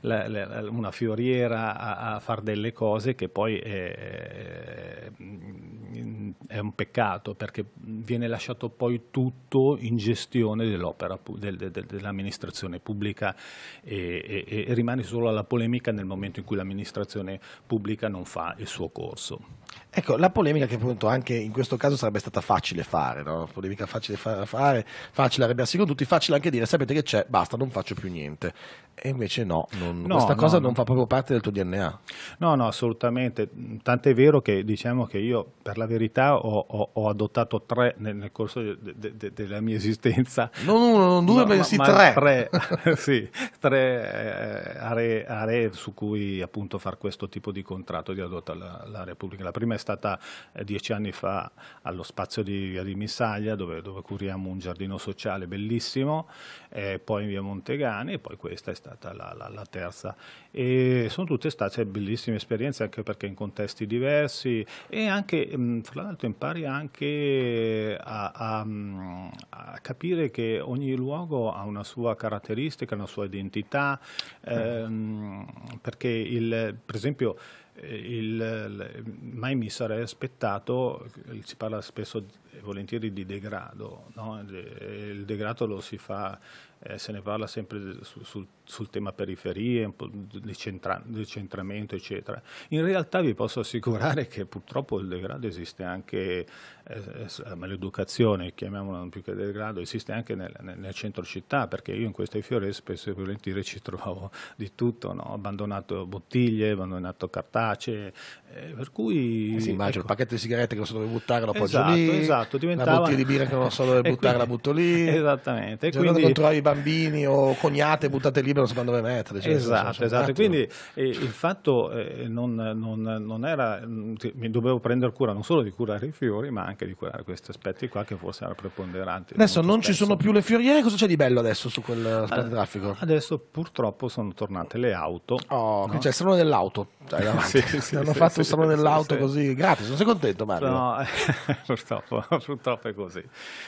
la, la, una fioriera, a, a fare delle cose che poi è, eh, mm, è, un peccato perché viene lasciato poi tutto in gestione dell'opera, del, del, dell'amministrazione pubblica e, e, e rimane solo alla polemica nel momento in cui l'amministrazione pubblica non fa il suo corso. Ecco, la polemica che appunto anche in questo caso sarebbe stata facile fare, no? polemica facile fa- fare, facile arrabbiarsi con tutti, facile anche dire sapete che c'è, basta, non faccio più niente. E invece no, non, no questa cosa no, non fa proprio parte del tuo DNA. No, no, assolutamente. Tant'è vero che diciamo che io per la verità ho, ho, ho adottato tre nel, nel corso de, de, de, della mia esistenza. Non uno, non due, no, bensì ma, ma tre. Tre, <laughs> sì, tre eh, aree, aree, su cui appunto fare questo tipo di contratto di adotta la, la Repubblica. La prima è stata eh, dieci anni fa allo spazio di Via di Missaglia dove, dove curiamo un giardino sociale bellissimo, eh, poi in Via Montegani e poi questa è stata la, la, la terza. E sono tutte state bellissime esperienze anche perché in contesti diversi e anche, mm, fra l'altro, impari anche a, a, mm, a, capire che ogni luogo ha una sua caratteristica, una sua identità, ehm, perché il, per esempio... Eh, il, mai mi sarei aspettato, si parla spesso di volentieri di degrado, no? il degrado lo si fa, eh, se ne parla sempre sul, sul, sul tema periferie, di decentramento eccetera. In realtà vi posso assicurare che purtroppo il degrado esiste anche, eh, maleducazione eh, chiamiamola più che degrado, esiste anche nel, nel, centro città perché io in queste fiore spesso e volentieri ci trovo di tutto, no? abbandonato bottiglie, abbandonato cartacee, eh, per cui... Eh sì, immagino ecco. il pacchetto di sigarette che lo sono dove buttare, lo esatto, appoggio Esatto esatto, diventava... Una bottiglia di birra che non so dove <laughs> buttare quindi... la butto lì. Esattamente. E cioè, quindi... quando trovi bambini o cognate buttate lì non so dove mettere. Cioè, esatto, so, cioè, esatto. Quindi eh, il fatto eh, non, non, non, era... Mm, mi dovevo prendere cura non solo di curare i fiori, ma anche di curare questi aspetti qua che forse erano preponderanti. Adesso non spesso. ci sono più le fioriere, cosa c'è di bello adesso su quel aspetto traffico? Adesso purtroppo sono tornate le auto. Oh, no? c'è il salone dell'auto. Cioè, <laughs> sì, sì, hanno sì, fatto il salone dell'auto così gratis, non sei contento Mario? No, <laughs> purtroppo <laughs> purtroppo è così.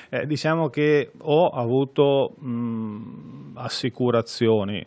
Eh, diciamo che ho avuto mh, assicurazioni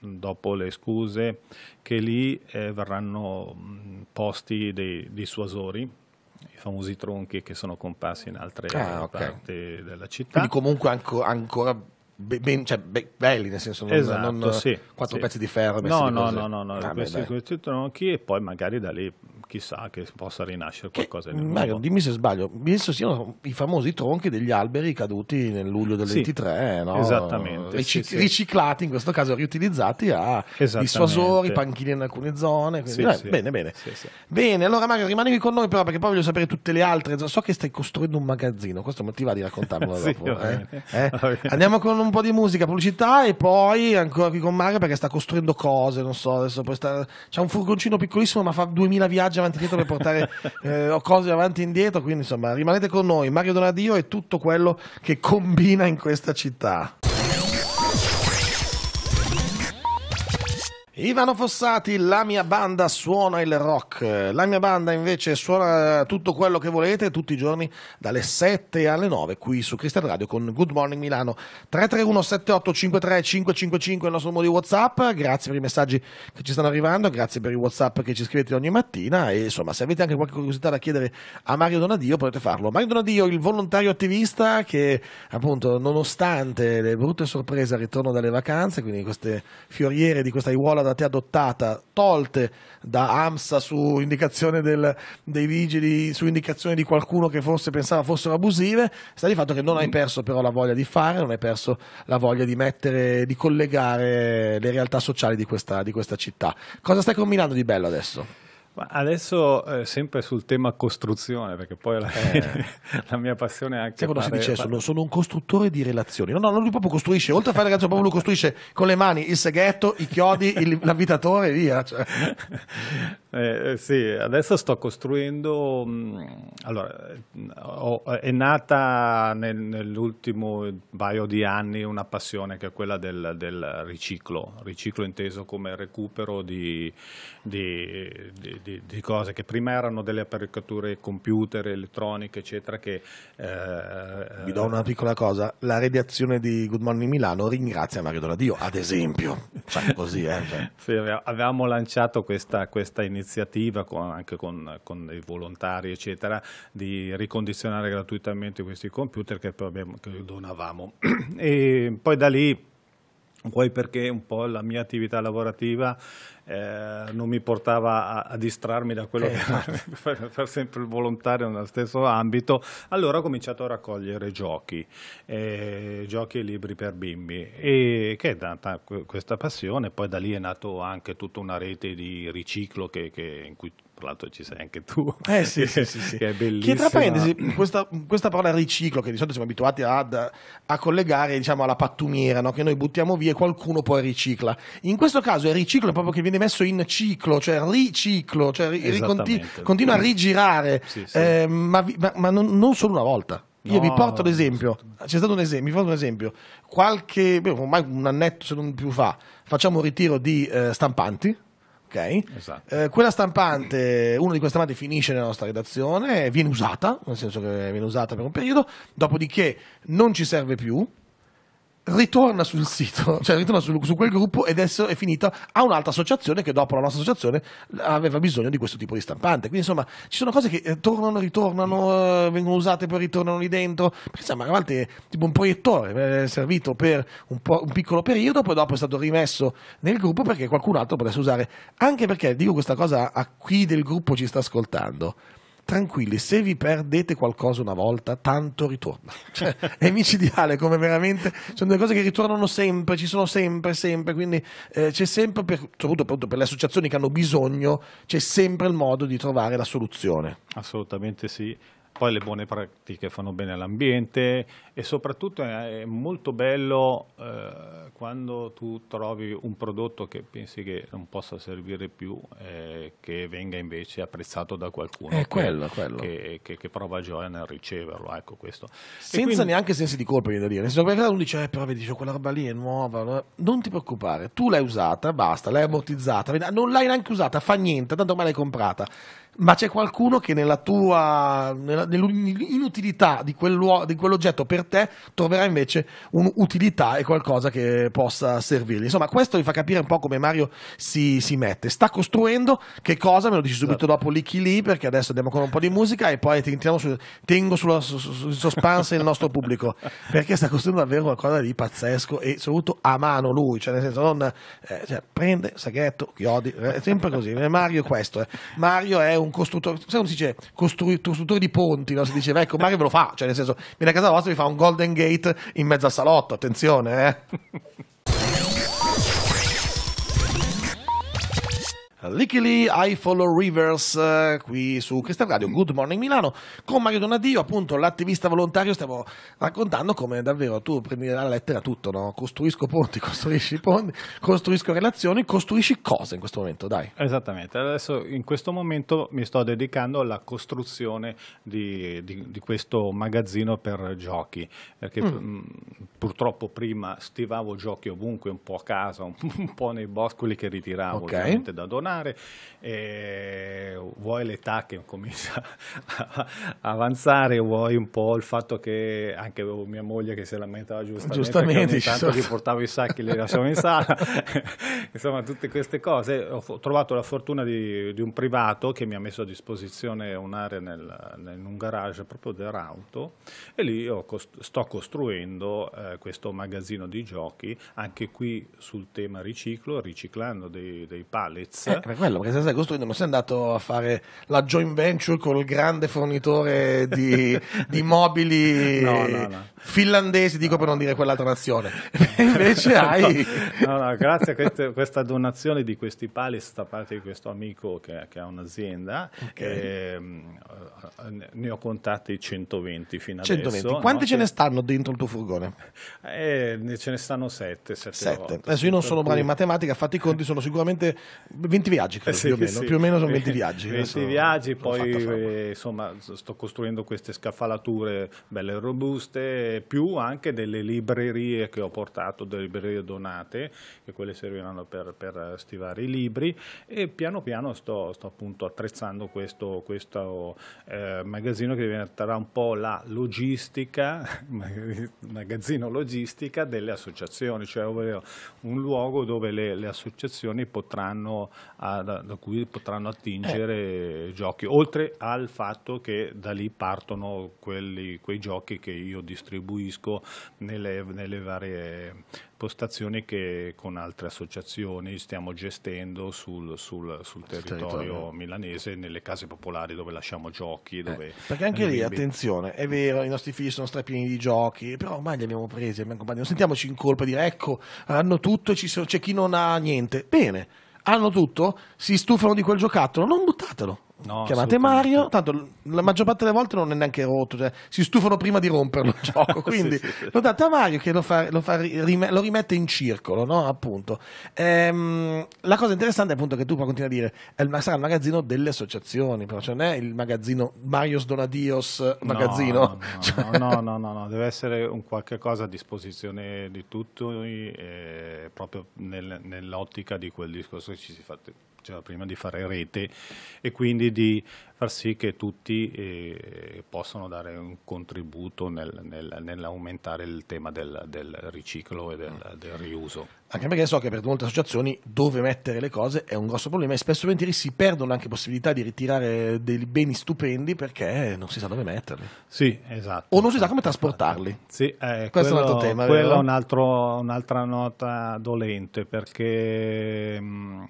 dopo le scuse che lì eh, verranno mh, posti dei, dissuasori, i famosi tronchi che sono comparsi in altre ah, okay. parti della città. Quindi comunque anco, ancora ben, cioè, be, belli, nel senso non, esatto, non sì, quattro sì. pezzi di ferro. No, no, no, no, no, ah, questi, questi, tronchi e poi magari da lì chissà che possa rinascere qualcosa. Che, Mario, dimmi se sbaglio, penso siano i famosi tronchi degli alberi caduti nel luglio del sì, 23, no? esattamente, Rici- sì, riciclati, in questo caso riutilizzati a dissuasori, panchine in alcune zone. Quindi, no, bene, bene. Bene, allora Mario, rimanevi con noi però perché poi voglio sapere tutte le altre. So che stai costruendo un magazzino, questo mi va di raccontarlo <laughs> dopo. Eh? Eh? Andiamo con un po' di musica, pubblicità e poi ancora qui con Mario perché sta costruendo cose, non so, adesso poi sta... c'è un furgoncino piccolissimo ma fa 2000 viaggi viaggi avanti e indietro per portare <laughs> eh, cose avanti e indietro, quindi insomma rimanete con noi, Mario Donadio è tutto quello che combina in questa città. Ivano Fossati, la mia banda suona il rock, la mia banda invece suona tutto quello che volete tutti i giorni dalle 7 alle 9 qui su Cristian Radio con Good Morning Milano 331 7853 555 il nostro numero di Whatsapp, grazie per i messaggi che ci stanno arrivando, grazie per i Whatsapp che ci scrivete ogni mattina e insomma se avete anche qualche curiosità da chiedere a Mario Donadio potete farlo. Mario Donadio il volontario attivista che appunto nonostante le brutte sorprese al ritorno dalle vacanze, quindi queste fioriere di questa iuola da te adottata, tolte da AMSA su indicazione del, dei vigili, su indicazione di qualcuno che forse pensava fossero abusive, sta di fatto che non hai mm. perso però la voglia di fare, non hai perso la voglia di mettere, di collegare le realtà sociali di questa, di questa città. Cosa stai combinando di bello adesso? Ma adesso eh, sempre sul tema costruzione, perché poi alla eh. <laughs> la mia passione è anche... Sai quando si dice sono, sono un costruttore di relazioni? No, no, lui proprio costruisce, oltre a fare ragazzo proprio lui costruisce con le mani il seghetto, i chiodi, il, l'avvitatore e via. Cioè. <laughs> Eh, eh, sì, adesso sto costruendo, mm, allora, ho, è nata nel, nell'ultimo paio di anni una passione che è quella del, del riciclo, riciclo inteso come recupero di, di, di, di, cose che prima erano delle apparecchiature computer, elettroniche, eccetera. Che, eh, Vi do una piccola cosa, la redazione di Good Morning Milano ringrazia Mario Donadio, ad esempio, cioè, così, eh, cioè. sì, avevamo lanciato questa, questa iniziativa iniziativa con, anche con, con, i volontari eccetera di ricondizionare gratuitamente questi computer che poi, abbiamo, che donavamo <clears throat> e poi da lì poi perché un po' la mia attività lavorativa eh, non mi portava a, a distrarmi da quello eh. che <laughs> era per, sempre il volontario nello stesso ambito, allora ho cominciato a raccogliere giochi, eh, giochi e libri per bimbi, e che è data questa passione, poi da lì è nato anche tutta una rete di riciclo che, che in cui tra l'altro ci sei anche tu. Eh sì, sì, sì, sì. <laughs> Che è bellissimo. Che tra parentesi, questa, questa, parola riciclo, che di solito siamo abituati ad, a collegare diciamo, alla pattumiera, no? che noi buttiamo via e qualcuno poi ricicla. In questo caso il riciclo è proprio che viene messo in ciclo, cioè riciclo, cioè riconti- continua a rigirare, sì, sì. Eh, ma, vi, ma, ma non, non solo una volta. No, Io vi porto l'esempio, c'è stato un esempio, vi porto un esempio, qualche, beh, ormai un annetto se non più fa, facciamo un ritiro di eh, stampanti, Okay? Esatto. Eh, quella stampante, una di queste stampanti finisce nella nostra redazione, viene usata, nel senso che viene usata per un periodo, dopodiché non ci serve più, ritorna sul sito, <laughs> cioè ritorna su, su, quel gruppo ed adesso è finita a un'altra associazione che dopo la nostra associazione aveva bisogno di questo tipo di stampante. Quindi insomma ci sono cose che eh, tornano, ritornano, eh, vengono usate, poi ritornano lì dentro. Perché insomma a volte tipo un proiettore eh, è servito per un, un, piccolo periodo, poi dopo è stato rimesso nel gruppo perché qualcun altro potesse usare. Anche perché dico questa cosa a chi del gruppo ci sta ascoltando tranquilli, se vi perdete qualcosa una volta, tanto ritorna. <laughs> Cioè, è micidiale come veramente, sono delle cose che ritornano sempre, ci sono sempre, sempre, quindi eh, c'è sempre, per, soprattutto per le associazioni che hanno bisogno, c'è sempre il modo di trovare la soluzione. Assolutamente sì. Poi le buone pratiche fanno bene all'ambiente e soprattutto è molto bello eh, quando tu trovi un prodotto che pensi che non possa servire più, eh, che venga invece apprezzato da qualcuno. È che, quello, Che, che, che, prova gioia nel riceverlo, ecco questo. Senza quindi... neanche sensi di colpa, viene da dire. Se uno dice, eh, però vedi, quella roba lì è nuova, non ti preoccupare, tu l'hai usata, basta, l'hai ammortizzata, non l'hai neanche usata, fa niente, tanto male l'hai comprata ma c'è qualcuno che nella tua nella, nell'inutilità di, di, quell'oggetto per te troverà invece un'utilità e qualcosa che possa servirgli. Insomma, questo vi fa capire un po' come Mario si, si mette. Sta costruendo che cosa? Me lo dici subito esatto. dopo lì Lee, perché adesso andiamo con un po' di musica e poi su, tengo sulla su, su, sospansa il nostro pubblico, perché sta costruendo davvero qualcosa di pazzesco e soprattutto a mano lui, cioè nel senso non eh, cioè, prende, saghetto, chiodi, è sempre così. Mario è questo. Eh. Mario è un costruttore, sai come si dice? Costru- costruttore di ponti, no? si diceva, ecco, Mario ve lo fa, cioè nel senso, viene a casa vostra e vi fa un Golden Gate in mezzo al salotto, attenzione, eh. <laughs> Lickily, I Follow Rivers, eh, qui su Cristal Radio, Good Morning Milano, con Mario Donadio, appunto l'attivista volontario, stiamo raccontando come davvero tu prendi la lettera tutto, no? costruisco ponti, <laughs> costruisci ponti, costruisco relazioni, costruisci cose in questo momento, dai. Esattamente, adesso in questo momento mi sto dedicando alla costruzione di, di, di questo magazzino per giochi, perché mm. mm purtroppo prima stivavo giochi ovunque, un po' a casa, <laughs> un, po' nei boscoli che ritiravo okay. ovviamente da donare funzionare, e vuoi l'età che comincia a avanzare, vuoi un po' il fatto che anche mia moglie che si lamentava giustamente, giustamente ogni tanto gli i sacchi e li lasciavo in sala, <laughs> insomma tutte queste cose. Ho trovato la fortuna di, di un privato che mi ha messo a disposizione un'area nel, in un garage proprio dell'auto e lì cost- sto costruendo eh, questo magazzino di giochi, anche qui sul tema riciclo, riciclando dei, dei pallets. Eh, Ecco, per quello, perché se stai costruendo, non sei andato a fare la joint venture col grande fornitore di, <laughs> di mobili no, no, no. finlandesi, dico per non dire quell'altra nazione. <laughs> Invece hai... grazie a queste, questa donazione di questi pali da parte di questo amico che, che ha un'azienda. Okay. Ehm, e, ne ho contati 120 fino 120. adesso. Quanti ce ne stanno dentro il tuo furgone? Eh, ce ne stanno 7. 7 adesso io non sono bravo in matematica, fatti i conti, sono sicuramente 20 20 viaggi, credo, eh sì, più, o meno. Sì. più o meno sono 20 viaggi. 20 viaggi, poi eh, insomma sto costruendo queste scaffalature belle e robuste, più anche delle librerie che ho portato, delle librerie donate, che quelle serviranno per, per stivare i libri e piano piano sto, sto appunto attrezzando questo, questo eh, magazzino che diventerà un po' la logistica, <laughs> magazzino logistica delle associazioni, cioè ovvero un luogo dove le, le associazioni potranno a, da, cui potranno attingere eh. giochi, oltre al fatto che da lì partono quelli, quei giochi che io distribuisco nelle, nelle varie postazioni che con altre associazioni stiamo gestendo sul, sul, sul territorio, territorio, milanese, nelle case popolari dove lasciamo giochi. Eh, dove perché anche lì, attenzione, è vero, i nostri figli sono strapieni di giochi, però ormai li abbiamo presi, non sentiamoci in colpa di dire ecco, hanno tutto e c'è chi non ha niente. Bene hanno tutto, si stufano di quel giocattolo, non buttatelo. No, Chiamate Mario, tanto la maggior parte delle volte non è neanche rotto, cioè, si stufano prima di romperlo il <laughs> gioco, quindi sì, sì. lo date a Mario che lo, fa, lo, fa, lo rimette in circolo, no? appunto. Ehm, la cosa interessante è appunto che tu puoi continuare a dire, il, sarà il magazzino delle associazioni, però cioè non è il magazzino Marios Donadios magazzino. No, no, cioè... no, no, no, no, <laughs> deve essere un qualche cosa a disposizione di tutti, eh, proprio nel, nell'ottica di quel discorso che ci si fa diceva prima, di fare rete e quindi di far sì che tutti eh, possano dare un contributo nel, nel, nell'aumentare il tema del, del riciclo e del, mm. del, riuso. Anche perché so che per molte associazioni dove mettere le cose è un grosso problema e spesso volentieri si perdono anche possibilità di ritirare dei beni stupendi perché non si sa dove metterli. Sì, esatto. O non si sa come trasportarli. Sì, eh, questo quello, è un altro tema. Quella è un un'altra nota dolente perché mh, mm,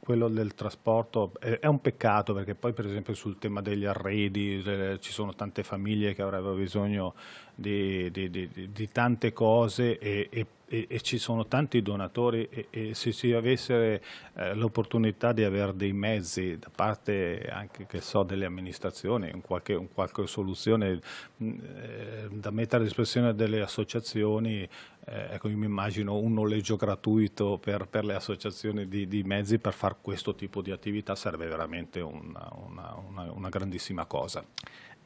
quello del trasporto è, è un peccato perché poi per esempio su sul tema degli arredi, ci sono tante famiglie che avrebbero bisogno di, di, di, di tante cose e, e e, e, ci sono tanti donatori e, e se si avesse eh, l'opportunità di avere dei mezzi da parte anche so, delle amministrazioni, un qualche, un qualche soluzione mh, mm, eh, da mettere a disposizione delle associazioni, eh, ecco, io mi immagino un noleggio gratuito per, per le associazioni di, di, mezzi per fare questo tipo di attività sarebbe veramente una, una, una, una grandissima cosa.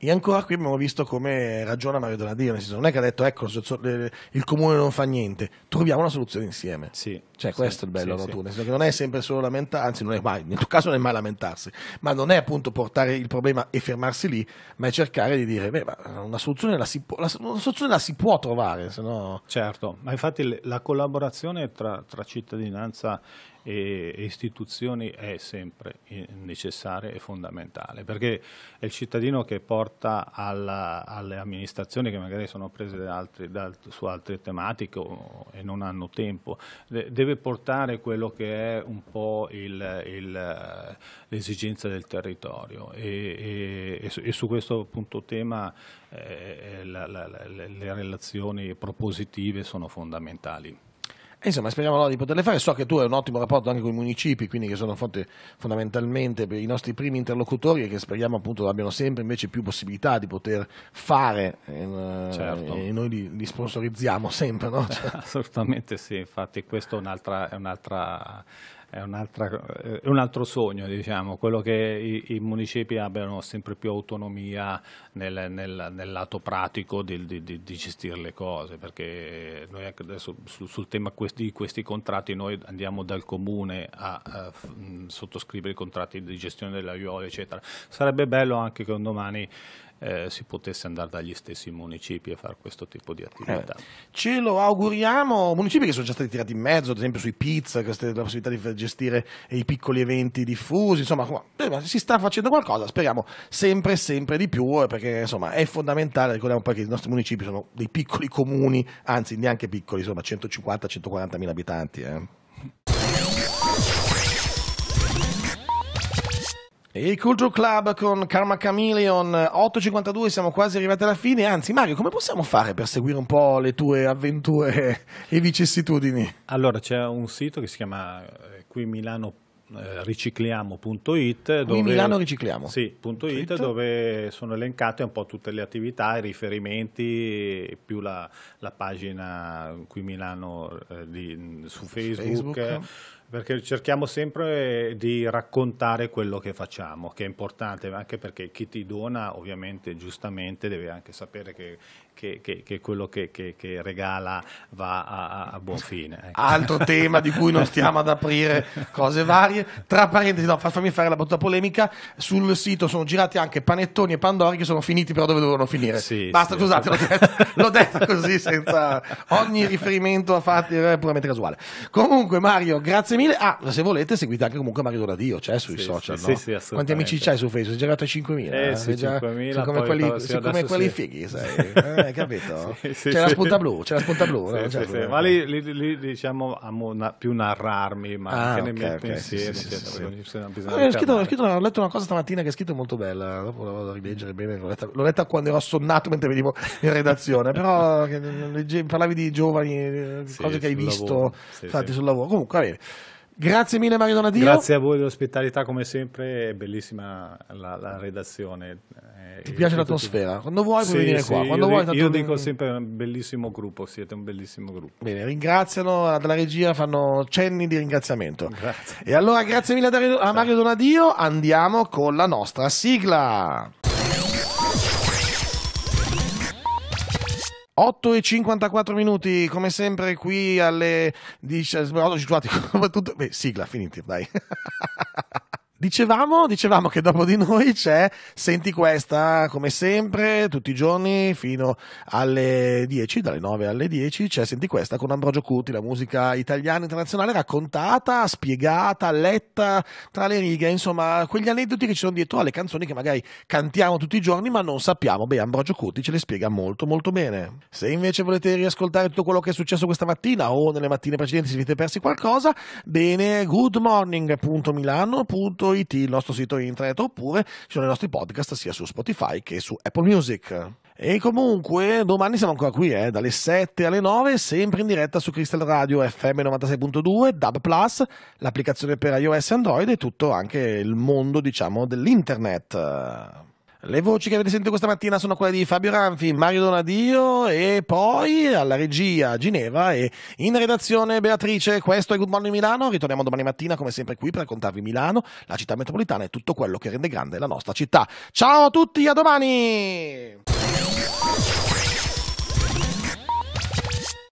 E ancora qui abbiamo visto come ragiona Mario Donadio, nel senso non è che ha detto ecco eh, il comune non fa niente, troviamo una soluzione insieme. Sì, cioè questo sì, è il bello, sì, no, tu, nel senso che non è sempre solo lamentarsi, anzi non è mai, nel tuo caso non è mai lamentarsi, ma non è appunto portare il problema e fermarsi lì, ma è cercare di dire beh, una soluzione la si, può, la, soluzione la si può trovare, se no... Certo, ma infatti la collaborazione tra, tra cittadinanza e istituzioni è sempre eh, necessaria e fondamentale, perché è il cittadino che porta alla, alle amministrazioni che magari sono prese da altri, da, su altre tematiche o, e non hanno tempo, deve portare quello che è un po' l'esigenza del territorio e, e, e, su questo appunto tema eh, eh, la, la, le, le relazioni propositive sono fondamentali insomma, speriamo allora di poterle fare. So che tu hai un ottimo rapporto anche con i municipi, quindi che sono fonte, fondamentalmente i nostri primi interlocutori e che speriamo appunto abbiano sempre invece più possibilità di poter fare. In, ehm, certo. E noi li, li sponsorizziamo sempre, no? Cioè. <laughs> Assolutamente sì, infatti questa è un'altra, è un'altra è, è, un altro sogno, diciamo, quello che i, i municipi abbiano sempre più autonomia nel, nel, nel lato pratico di, di, di, di, gestire le cose, perché noi adesso sul, sul tema di questi contratti noi andiamo dal comune a, a mh, sottoscrivere i contratti di gestione dell'aiuolo, eccetera. Sarebbe bello anche che un domani eh, si potesse andare dagli stessi municipi a fare questo tipo di attività. Eh, ce lo auguriamo, municipi che sono già stati tirati in mezzo, ad esempio sui pizza, queste, la possibilità di gestire i piccoli eventi diffusi, insomma eh, si sta facendo qualcosa, speriamo sempre sempre di più eh, perché insomma è fondamentale, ricordiamo poi che i nostri municipi sono dei piccoli comuni, anzi neanche piccoli, insomma 150-140 mila abitanti. Eh. Il Culture Club con Karma Chameleon 8.52, siamo quasi arrivati alla fine. Anzi, Mario, come possiamo fare per seguire un po' le tue avventure e vicissitudini? Allora, c'è un sito che si chiama eh, qui Milano eh, ricicliamo.it dove, Milano ricicliamo sì, .it, dove sono elencate un po' tutte le attività, i riferimenti più la, la pagina qui Milano eh, di, su Facebook, Facebook perché cerchiamo sempre di raccontare quello che facciamo, che è importante anche perché chi ti dona ovviamente giustamente deve anche sapere che, che, che, che quello che, regala va a, a buon fine. Ecco. Altro tema di cui non stiamo ad aprire cose varie, tra parentesi, no, fammi fare la battuta polemica, sul sito sono girati anche panettoni e pandori che sono finiti però dove dovevano finire. Sì, Basta, sì. scusate, l'ho detto, detto così senza ogni riferimento a fatti, è eh, puramente casuale. Comunque Mario, grazie mille 5.000. Ah, se volete, seguite anche comunque Mario Radio, c'è cioè, sui sì, social. Sì, no? sì, sì, Quanti amici c'hai su Facebook? Sei già arrivato a 5.000? Eh, eh? sì, 5.000. Siccome poi, quelli, siccome quelli fighi, sai, <laughs> eh, capito? c'è la spunta blu, c'è la spunta blu. No? Blu, cioè, eh. ma lì, lì, lì, diciamo amo na- più narrarmi, ma ah, anche okay, nei miei pensieri. Eh, ho letto una cosa stamattina che è scritta molto bella, dopo la vado a rileggere bene. L'ho letta quando ero assonnato mentre venivo in redazione, <laughs> però parlavi di giovani, cose che hai visto, fatti sul lavoro. Comunque, va bene. Grazie mille Mario Donadio. Grazie a voi dell'ospitalità come sempre, è bellissima la, la redazione. Eh, Ti piace l'atmosfera? Quando vuoi puoi sì, venire sì, qua. Quando io vuoi, dico, io dico sempre un bellissimo gruppo, siete un bellissimo gruppo. Bene, ringraziano dalla regia, fanno cenni di ringraziamento. Grazie. E allora grazie mille a Mario Donadio, andiamo con la nostra sigla. 8 e 54 minuti, come sempre, qui alle 10. Scusate, tutto, beh, sigla, finiti, dai. <laughs> Dicevamo, dicevamo, che dopo di noi c'è Senti questa, come sempre, tutti i giorni fino alle 10, dalle 9 alle 10, c'è Senti questa con Ambrogio Curti, la musica italiana internazionale raccontata, spiegata, letta tra le righe, insomma, quegli aneddoti che ci sono dietro alle canzoni che magari cantiamo tutti i giorni ma non sappiamo. Beh, Ambrogio Curti ce le spiega molto molto bene. Se invece volete riascoltare tutto quello che è successo questa mattina o nelle mattine precedenti se avete persi qualcosa, bene, goodmorning.milano.it www.radioticino.it, il nostro sito internet, oppure ci sono i nostri podcast sia su Spotify che su Apple Music. E comunque domani siamo ancora qui, eh, dalle 7 alle 9, sempre in diretta su Crystal Radio FM 96.2, DAB Plus, l'applicazione per iOS e Android e tutto anche il mondo, diciamo, dell'internet. Le voci che avete sentito questa mattina sono quelle di Fabio Ranfi, Mario Donadio e poi alla regia Gineva e in redazione Beatrice. Questo è Good Morning Milano. Ritorniamo domani mattina come sempre qui per raccontarvi Milano, la città metropolitana e tutto quello che rende grande la nostra città. Ciao a tutti, a domani!